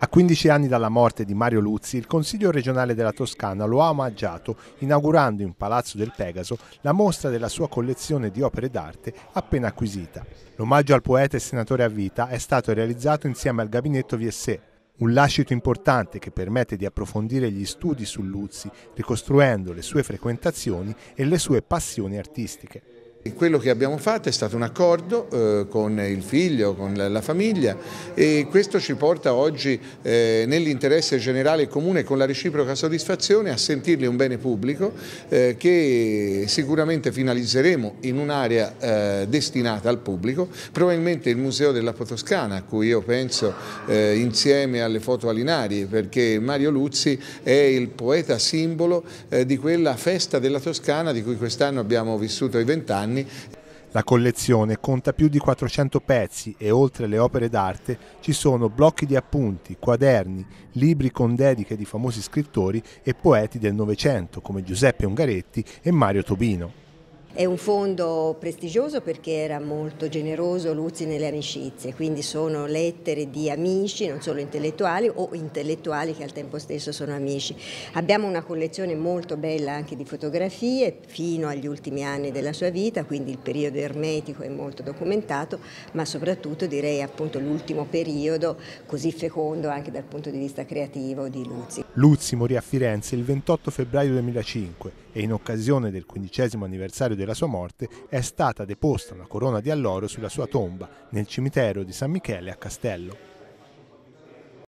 A 15 anni dalla morte di Mario Luzzi, il Consiglio regionale della Toscana lo ha omaggiato inaugurando in Palazzo del Pegaso la mostra della sua collezione di opere d'arte appena acquisita. L'omaggio al poeta e senatore a vita è stato realizzato insieme al gabinetto VSE, un lascito importante che permette di approfondire gli studi su Luzzi, ricostruendo le sue frequentazioni e le sue passioni artistiche. Quello che abbiamo fatto è stato un accordo eh, con il figlio, con la, la, famiglia e questo ci porta oggi eh, nell'interesse generale e comune con la reciproca soddisfazione a sentirli un bene pubblico eh, che sicuramente finalizzeremo in un'area eh, destinata al pubblico, probabilmente il Museo dell'Apo Toscana a cui io penso eh, insieme alle foto alinari perché Mario Luzzi è il poeta simbolo eh, di quella festa della Toscana di cui quest'anno abbiamo vissuto i vent'anni anni. La collezione conta più di 400 pezzi e oltre alle opere d'arte ci sono blocchi di appunti, quaderni, libri con dediche di famosi scrittori e poeti del Novecento come Giuseppe Ungaretti e Mario Tobino. È un fondo prestigioso perché era molto generoso Luzzi nelle amicizie, quindi sono lettere di amici, non solo intellettuali o intellettuali che al tempo stesso sono amici. Abbiamo una collezione molto bella anche di fotografie fino agli ultimi anni della sua vita, quindi il periodo ermetico è molto documentato, ma soprattutto direi appunto l'ultimo periodo così fecondo anche dal punto di vista creativo di Luzzi. Luzzi morì a Firenze il 28 febbraio 2005 e in occasione del quindicesimo anniversario della sua morte è stata deposta una corona di alloro sulla sua tomba nel cimitero di San Michele a Castello.